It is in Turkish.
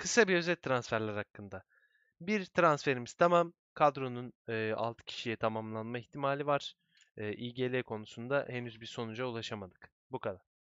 Kısa bir özet transferler hakkında. Bir transferimiz tamam. Kadronun e, 6 kişiye tamamlanma ihtimali var. E, IGL konusunda henüz bir sonuca ulaşamadık. Bu kadar.